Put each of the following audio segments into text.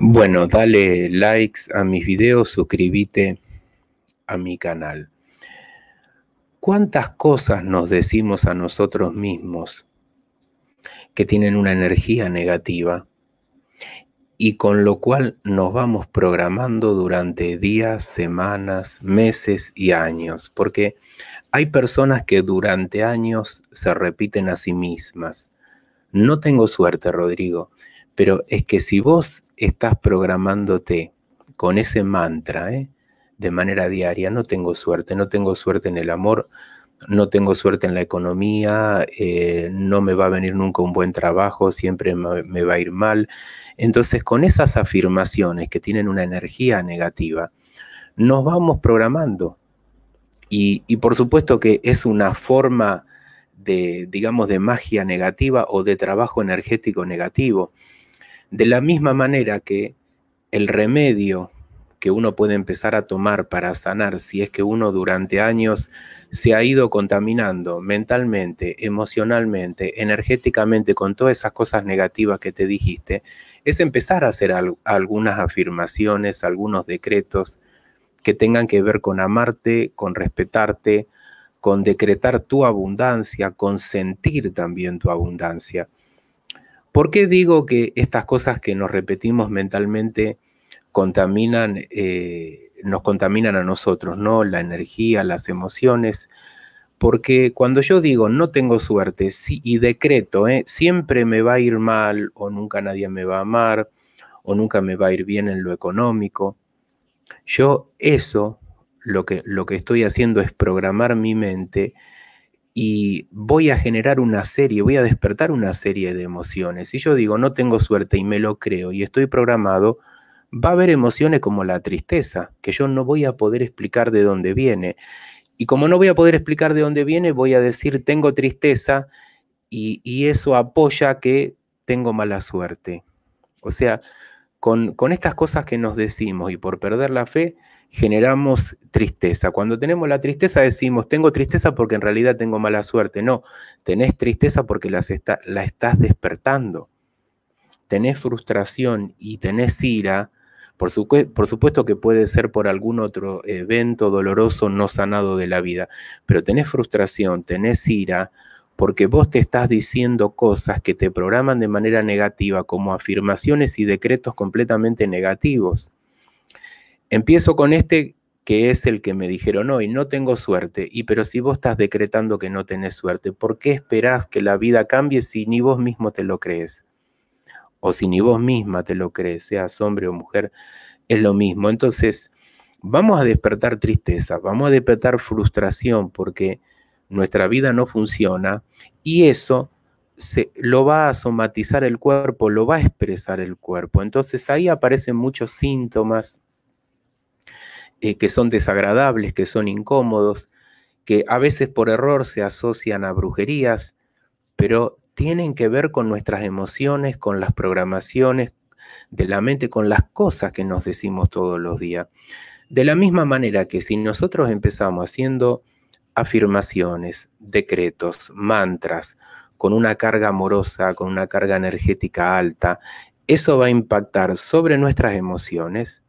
Bueno, dale likes a mis videos, suscríbete a mi canal. ¿Cuántas cosas nos decimos a nosotros mismos que tienen una energía negativa y con lo cual nos vamos programando durante días, semanas, meses y años? Porque hay personas que durante años se repiten a sí mismas. No tengo suerte, Rodrigo. Pero es que si vos estás programándote con ese mantra ¿eh? de manera diaria, no tengo suerte, no tengo suerte en el amor, no tengo suerte en la economía, eh, no me va a venir nunca un buen trabajo, siempre me va a ir mal. Entonces, con esas afirmaciones que tienen una energía negativa, nos vamos programando. y por supuesto que es una forma de, digamos, de magia negativa o de trabajo energético negativo. De la misma manera que el remedio que uno puede empezar a tomar para sanar si es que uno durante años se ha ido contaminando mentalmente, emocionalmente, energéticamente con todas esas cosas negativas que te dijiste, es empezar a hacer algunas afirmaciones, algunos decretos que tengan que ver con amarte, con respetarte, con decretar tu abundancia, con sentir también tu abundancia. ¿Por qué digo que estas cosas que nos repetimos mentalmente contaminan, eh, nos contaminan a nosotros, ¿no? La energía, las emociones. Porque cuando yo digo no tengo suerte y decreto, ¿eh? siempre me va a ir mal o nunca nadie me va a amar o nunca me va a ir bien en lo económico, yo eso lo que, lo que estoy haciendo es programar mi mente y voy a generar una serie, voy a despertar una serie de emociones. Si yo digo, no tengo suerte y me lo creo y estoy programado, va a haber emociones como la tristeza, que yo no voy a poder explicar de dónde viene. Y como no voy a poder explicar de dónde viene, voy a decir, tengo tristeza y, y eso apoya que tengo mala suerte. O sea, con, estas cosas que nos decimos y por perder la fe generamos tristeza. Cuando tenemos la tristeza decimos, tengo tristeza porque en realidad tengo mala suerte. No, tenés tristeza porque las la estás despertando. Tenés frustración y tenés ira. por supuesto que puede ser por algún otro evento doloroso no sanado de la vida, pero tenés frustración, tenés ira porque vos te estás diciendo cosas que te programan de manera negativa, como afirmaciones y decretos completamente negativos. Empiezo con este que es el que me dijeron hoy, no tengo suerte, y pero si vos estás decretando que no tenés suerte, ¿por qué esperás que la vida cambie si ni vos mismo te lo crees? O si ni vos misma te lo crees, seas hombre o mujer, es lo mismo. Entonces, vamos a despertar tristeza, vamos a despertar frustración, porque nuestra vida no funciona y eso se, lo va a somatizar el cuerpo, lo va a expresar el cuerpo. Entonces ahí aparecen muchos síntomas eh, que son desagradables, que son incómodos, que a veces por error se asocian a brujerías, pero tienen que ver con nuestras emociones, con las programaciones de la mente, con las cosas que nos decimos todos los días. De la misma manera que si nosotros empezamos haciendo afirmaciones, decretos, mantras, con una carga amorosa, con una carga energética alta, eso va a impactar sobre nuestras emociones,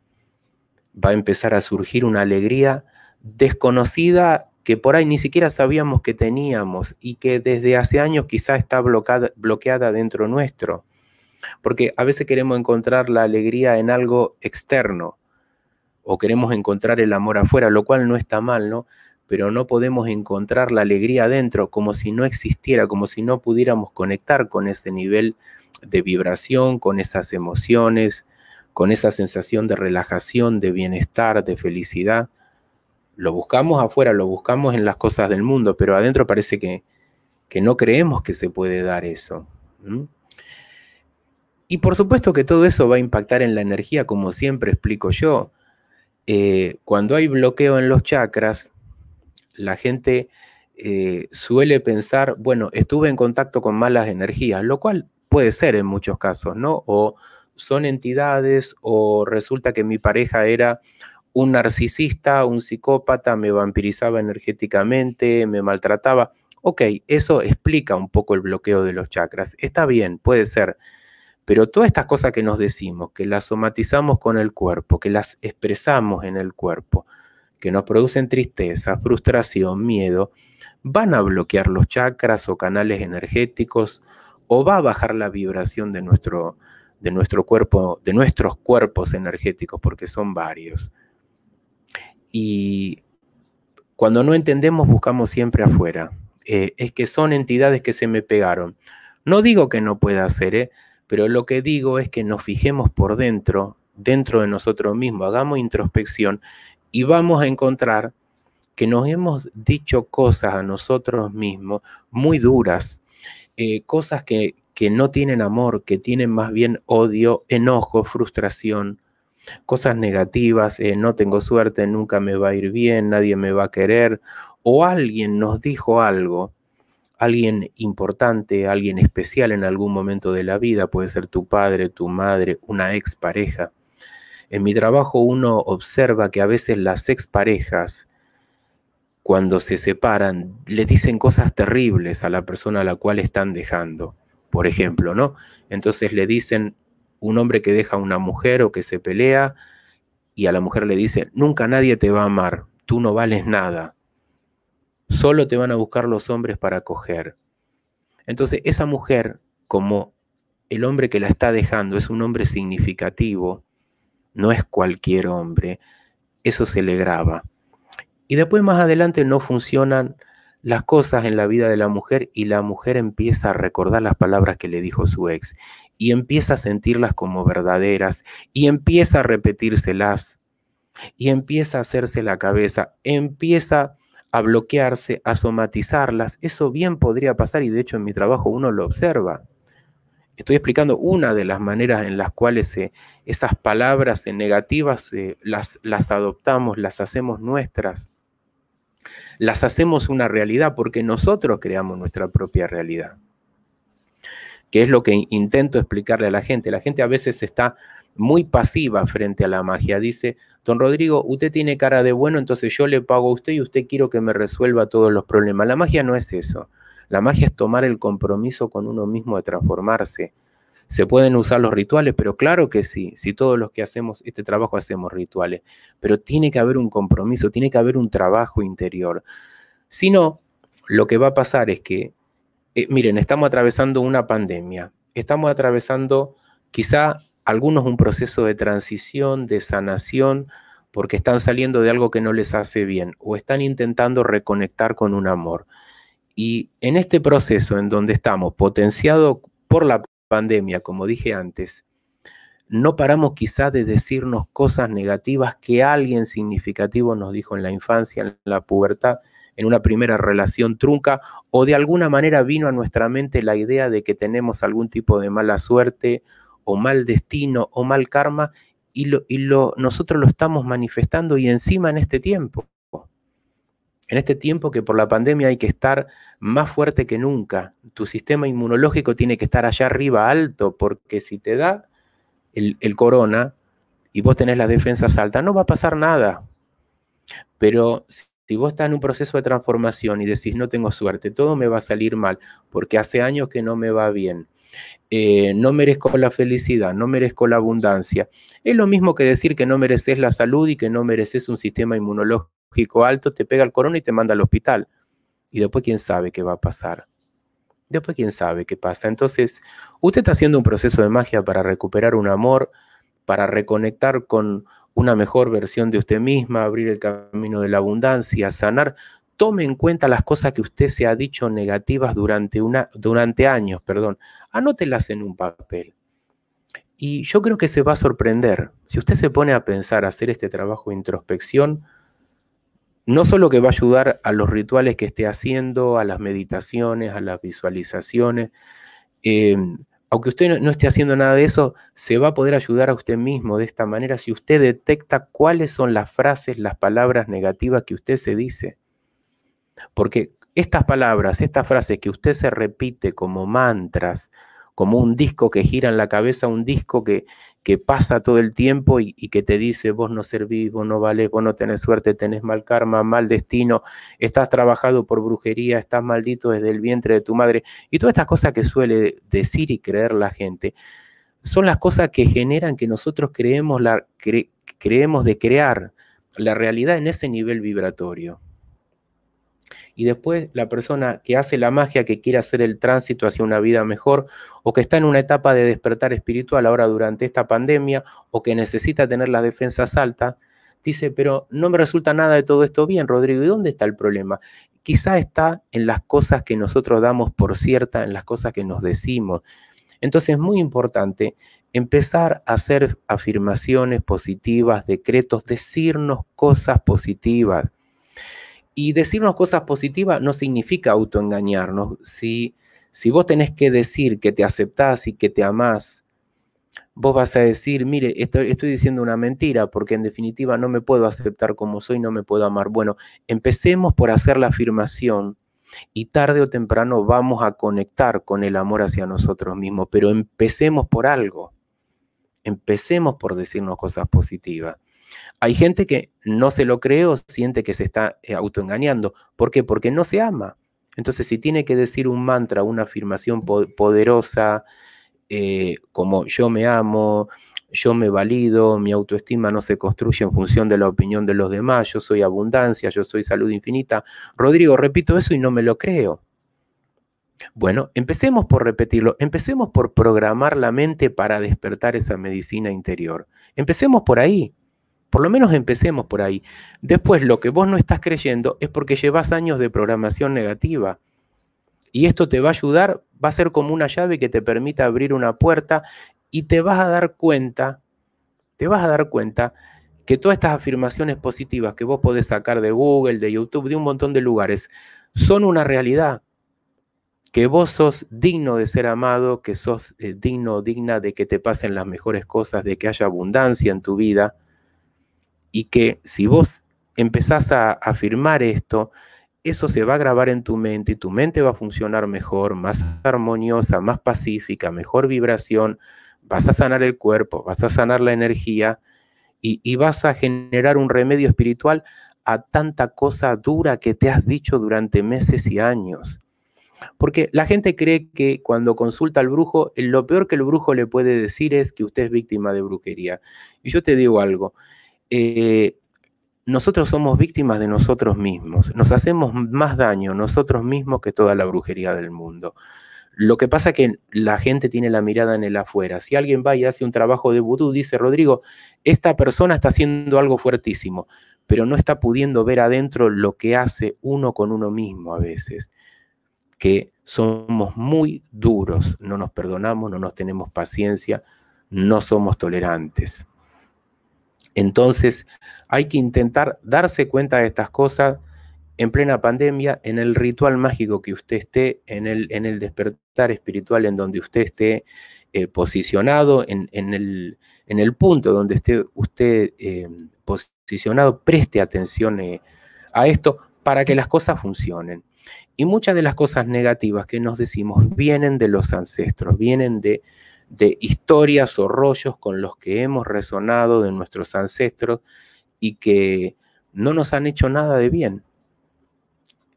va a empezar a surgir una alegría desconocida que por ahí ni siquiera sabíamos que teníamos y que desde hace años quizá está bloqueada, bloqueada dentro nuestro. Porque a veces queremos encontrar la alegría en algo externo o queremos encontrar el amor afuera, lo cual no está mal, ¿no? pero no podemos encontrar la alegría adentro, como si no existiera, como si no pudiéramos conectar con ese nivel de vibración, con esas emociones, con esa sensación de relajación, de bienestar, de felicidad. Lo buscamos afuera, lo buscamos en las cosas del mundo, pero adentro parece que, no creemos que se puede dar eso. Y por supuesto que todo eso va a impactar en la energía, como siempre explico yo. Eh, cuando hay bloqueo en los chakras, la gente eh, suele pensar, bueno, estuve en contacto con malas energías, lo cual puede ser en muchos casos, ¿no? O son entidades o resulta que mi pareja era un narcisista, un psicópata, me vampirizaba energéticamente, me maltrataba. Ok, eso explica un poco el bloqueo de los chakras. Está bien, puede ser. Pero todas estas cosas que nos decimos, que las somatizamos con el cuerpo, que las expresamos en el cuerpo, que nos producen tristeza, frustración, miedo, van a bloquear los chakras o canales energéticos o va a bajar la vibración de nuestro, de nuestro cuerpo, de nuestros cuerpos energéticos, porque son varios. Y cuando no entendemos, buscamos siempre afuera. Eh, es que son entidades que se me pegaron. No digo que no pueda ser, eh, pero lo que digo es que nos fijemos por dentro, dentro de nosotros mismos, hagamos introspección y vamos a encontrar que nos hemos dicho cosas a nosotros mismos muy duras, eh, cosas que, no tienen amor, que tienen más bien odio, enojo, frustración, cosas negativas, eh, no tengo suerte, nunca me va a ir bien, nadie me va a querer, o alguien nos dijo algo, alguien importante, alguien especial en algún momento de la vida, puede ser tu padre, tu madre, una expareja, en mi trabajo uno observa que a veces las exparejas, cuando se separan, le dicen cosas terribles a la persona a la cual están dejando, por ejemplo, ¿no? Entonces le dicen un hombre que deja a una mujer o que se pelea y a la mujer le dice, nunca nadie te va a amar, tú no vales nada, solo te van a buscar los hombres para coger. Entonces esa mujer, como el hombre que la está dejando es un hombre significativo, no es cualquier hombre, eso se le graba. Y después más adelante no funcionan las cosas en la vida de la mujer y la mujer empieza a recordar las palabras que le dijo su ex y empieza a sentirlas como verdaderas y empieza a repetírselas y empieza a hacerse la cabeza, empieza a bloquearse, a somatizarlas. Eso bien podría pasar y de hecho en mi trabajo uno lo observa. Estoy explicando una de las maneras en las cuales eh, esas palabras negativas eh, las, las adoptamos, las hacemos nuestras, las hacemos una realidad porque nosotros creamos nuestra propia realidad, que es lo que intento explicarle a la gente. La gente a veces está muy pasiva frente a la magia. Dice, don Rodrigo, usted tiene cara de bueno, entonces yo le pago a usted y usted quiero que me resuelva todos los problemas. La magia no es eso. La magia es tomar el compromiso con uno mismo de transformarse. Se pueden usar los rituales, pero claro que sí, si todos los que hacemos este trabajo hacemos rituales, pero tiene que haber un compromiso, tiene que haber un trabajo interior. Si no, lo que va a pasar es que, eh, miren, estamos atravesando una pandemia, estamos atravesando quizá algunos un proceso de transición, de sanación, porque están saliendo de algo que no les hace bien o están intentando reconectar con un amor. Y en este proceso en donde estamos, potenciado por la pandemia, como dije antes, no paramos quizá de decirnos cosas negativas que alguien significativo nos dijo en la infancia, en la pubertad, en una primera relación trunca, o de alguna manera vino a nuestra mente la idea de que tenemos algún tipo de mala suerte o mal destino o mal karma, y, y lo, nosotros lo estamos manifestando y encima en este tiempo en este tiempo que por la pandemia hay que estar más fuerte que nunca. Tu sistema inmunológico tiene que estar allá arriba alto, porque si te da el, corona y vos tenés las defensas altas, no va a pasar nada. Pero si vos estás en un proceso de transformación y decís, no tengo suerte, todo me va a salir mal, porque hace años que no me va bien, eh, no merezco la felicidad, no merezco la abundancia, es lo mismo que decir que no mereces la salud y que no mereces un sistema inmunológico alto, te pega el corona y te manda al hospital. Y después quién sabe qué va a pasar. Después quién sabe qué pasa. Entonces, usted está haciendo un proceso de magia para recuperar un amor, para reconectar con una mejor versión de usted misma, abrir el camino de la abundancia, sanar. Tome en cuenta las cosas que usted se ha dicho negativas durante, una, durante años, perdón. Anótelas en un papel. Y yo creo que se va a sorprender. Si usted se pone a pensar, a hacer este trabajo de introspección, no solo que va a ayudar a los rituales que esté haciendo, a las meditaciones, a las visualizaciones, em, aunque usted no esté haciendo nada de eso, se va a poder ayudar a usted mismo de esta manera si usted detecta cuáles son las frases, las palabras negativas que usted se dice. Porque estas palabras, estas frases que usted se repite como mantras, como un disco que gira en la cabeza, un disco que, que pasa todo el tiempo y, que te dice, vos no servís, vos no valés, vos no tenés suerte, tenés mal karma, mal destino, estás trabajado por brujería, estás maldito desde el vientre de tu madre. Y todas estas cosas que suele decir y creer la gente son las cosas que generan que nosotros creemos, la, creemos de crear la realidad en ese nivel vibratorio y después la persona que hace la magia, que quiere hacer el tránsito hacia una vida mejor, o que está en una etapa de despertar espiritual ahora durante esta pandemia, o que necesita tener las defensas altas, dice, pero no me resulta nada de todo esto bien, Rodrigo, ¿y dónde está el problema? Quizá está en las cosas que nosotros damos por cierta, en las cosas que nos decimos. Entonces es muy importante empezar a hacer afirmaciones positivas, decretos, decirnos cosas positivas. Y decirnos cosas positivas no significa autoengañarnos. Si, vos tenés que decir que te aceptás y que te amás, vos vas a decir, mire, estoy, estoy diciendo una mentira porque en definitiva no me puedo aceptar como soy, no me puedo amar. Bueno, empecemos por hacer la afirmación y tarde o temprano vamos a conectar con el amor hacia nosotros mismos, pero empecemos por algo. Empecemos por decirnos cosas positivas. Hay gente que no se lo cree o siente que se está eh, autoengañando. ¿Por qué? Porque no se ama. Entonces, si tiene que decir un mantra, una afirmación poderosa, eh, como yo me amo, yo me valido, mi autoestima no se construye en función de la opinión de los demás, yo soy abundancia, yo soy salud infinita. Rodrigo, repito eso y no me lo creo. Bueno, empecemos por repetirlo, empecemos por programar la mente para despertar esa medicina interior. Empecemos por ahí. Por lo menos empecemos por ahí. Después, lo que vos no estás creyendo es porque llevas años de programación negativa. Y esto te va a ayudar, va a ser como una llave que te permita abrir una puerta y te vas a dar cuenta, te vas a dar cuenta que todas estas afirmaciones positivas que vos podés sacar de Google, de YouTube, de un montón de lugares, son una realidad. Que vos sos digno de ser amado, que sos eh, digno digna de que te pasen las mejores cosas, de que haya abundancia en tu vida y que si vos empezás a afirmar esto, eso se va a grabar en tu mente y tu mente va a funcionar mejor, más armoniosa, más pacífica, mejor vibración, vas a sanar el cuerpo, vas a sanar la energía y, vas a generar un remedio espiritual a tanta cosa dura que te has dicho durante meses y años. Porque la gente cree que cuando consulta al brujo, lo peor que el brujo le puede decir es que usted es víctima de brujería. Y yo te digo algo, eh, nosotros somos víctimas de nosotros mismos, nos hacemos más daño nosotros mismos que toda la brujería del mundo. Lo que pasa es que la gente tiene la mirada en el afuera. Si alguien va y hace un trabajo de vudú, dice Rodrigo, esta persona está haciendo algo fuertísimo, pero no está pudiendo ver adentro lo que hace uno con uno mismo a veces, que somos muy duros, no nos perdonamos, no nos tenemos paciencia, no somos tolerantes. Entonces, hay que intentar darse cuenta de estas cosas en plena pandemia, en el ritual mágico que usted esté, en el, en el despertar espiritual en donde usted esté eh, posicionado, en, el, punto donde esté usted eh, posicionado, preste atención eh, a esto para que las cosas funcionen. Y muchas de las cosas negativas que nos decimos vienen de los ancestros, vienen de de historias o rollos con los que hemos resonado de nuestros ancestros y que no nos han hecho nada de bien.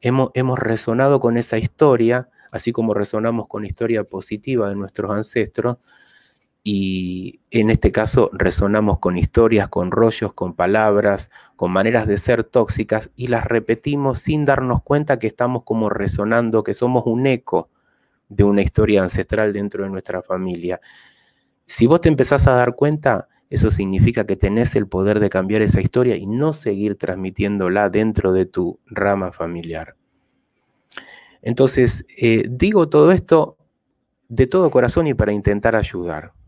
Hemos, hemos resonado con esa historia, así como resonamos con historia positiva de nuestros ancestros, y en este caso resonamos con historias, con rollos, con palabras, con maneras de ser tóxicas y las repetimos sin darnos cuenta que estamos como resonando, que somos un eco de una historia ancestral dentro de nuestra familia. Si vos te empezás a dar cuenta, eso significa que tenés el poder de cambiar esa historia y no seguir transmitiéndola dentro de tu rama familiar. Entonces, eh, digo todo esto de todo corazón y para intentar ayudar.